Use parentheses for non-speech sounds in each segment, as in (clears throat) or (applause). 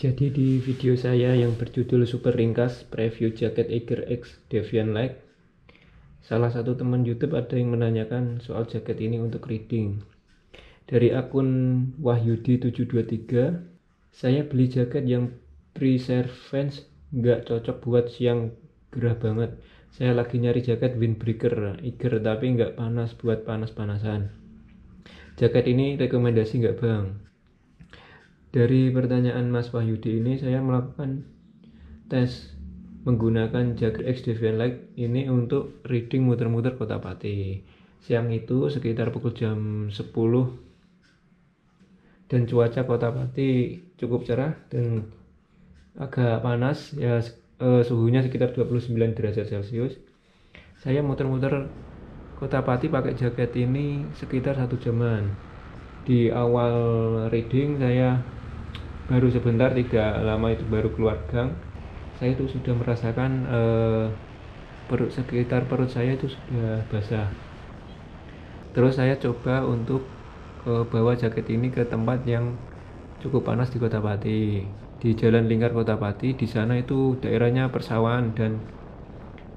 Jadi di video saya yang berjudul Super Ringkas Preview Jaket Eager X Devian Light Salah satu teman YouTube ada yang menanyakan soal jaket ini untuk reading Dari akun Wahyudi723 Saya beli jaket yang pre service fans nggak cocok buat siang gerah banget Saya lagi nyari jaket windbreaker Eager tapi nggak panas buat panas-panasan Jaket ini rekomendasi nggak bang? Dari pertanyaan Mas Wahyudi ini saya melakukan tes menggunakan Jagger X Deviant Light ini untuk reading muter-muter kota Pati. Siang itu sekitar pukul jam 10 dan cuaca kota Pati cukup cerah dan agak panas ya eh, suhunya sekitar 29 derajat Celcius. Saya muter-muter kota Pati pakai jaket ini sekitar satu jaman. Di awal reading saya baru sebentar tidak lama itu baru keluar gang saya itu sudah merasakan eh, perut sekitar perut saya itu sudah basah terus saya coba untuk ke eh, bawah jaket ini ke tempat yang cukup panas di Kota Pati di Jalan Lingkar Kota Pati di sana itu daerahnya persawahan dan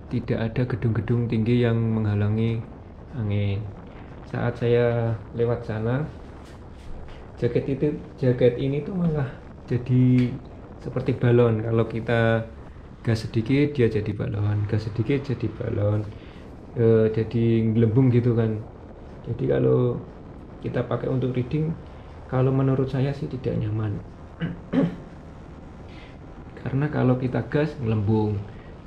tidak ada gedung-gedung tinggi yang menghalangi angin saat saya lewat sana jaket itu jaket ini tuh malah jadi seperti balon kalau kita gas sedikit dia jadi balon gas sedikit jadi balon e, jadi gelembung gitu kan jadi kalau kita pakai untuk reading kalau menurut saya sih tidak nyaman (clears throat) karena kalau kita gas ngelembung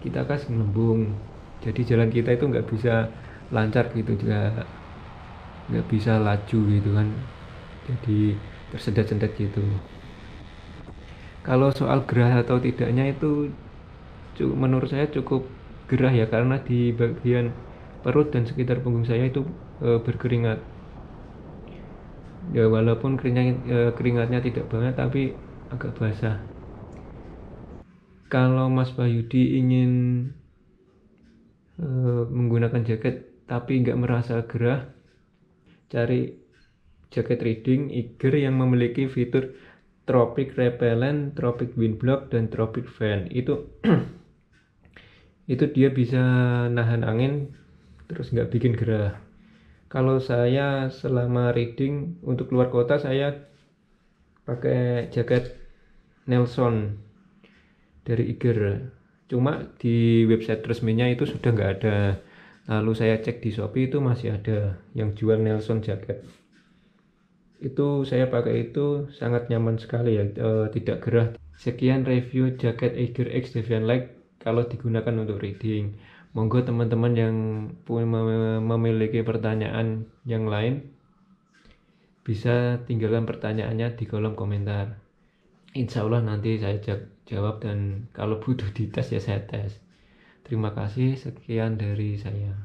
kita gas ngelembung jadi jalan kita itu nggak bisa lancar gitu juga nggak bisa laju gitu kan jadi tersedat-sedat gitu kalau soal gerah atau tidaknya itu cukup, menurut saya cukup gerah ya karena di bagian perut dan sekitar punggung saya itu e, berkeringat ya walaupun keringat, e, keringatnya tidak banyak tapi agak basah kalau Mas Bayudi ingin e, menggunakan jaket tapi nggak merasa gerah cari jaket reading Iger yang memiliki fitur Tropic Repellent, Tropic Windblock, dan Tropic Fan. Itu (clears throat) itu dia bisa nahan angin terus nggak bikin gerah. Kalau saya selama reading untuk luar kota saya pakai jaket Nelson dari Iger. Cuma di website resminya itu sudah nggak ada. Lalu saya cek di Shopee itu masih ada yang jual Nelson jaket itu saya pakai itu sangat nyaman sekali ya e, tidak gerah sekian review jaket Eiger X Devian Light kalau digunakan untuk reading monggo teman-teman yang punya memiliki pertanyaan yang lain bisa tinggalkan pertanyaannya di kolom komentar insya Allah nanti saya jawab dan kalau butuh di tes ya saya tes terima kasih sekian dari saya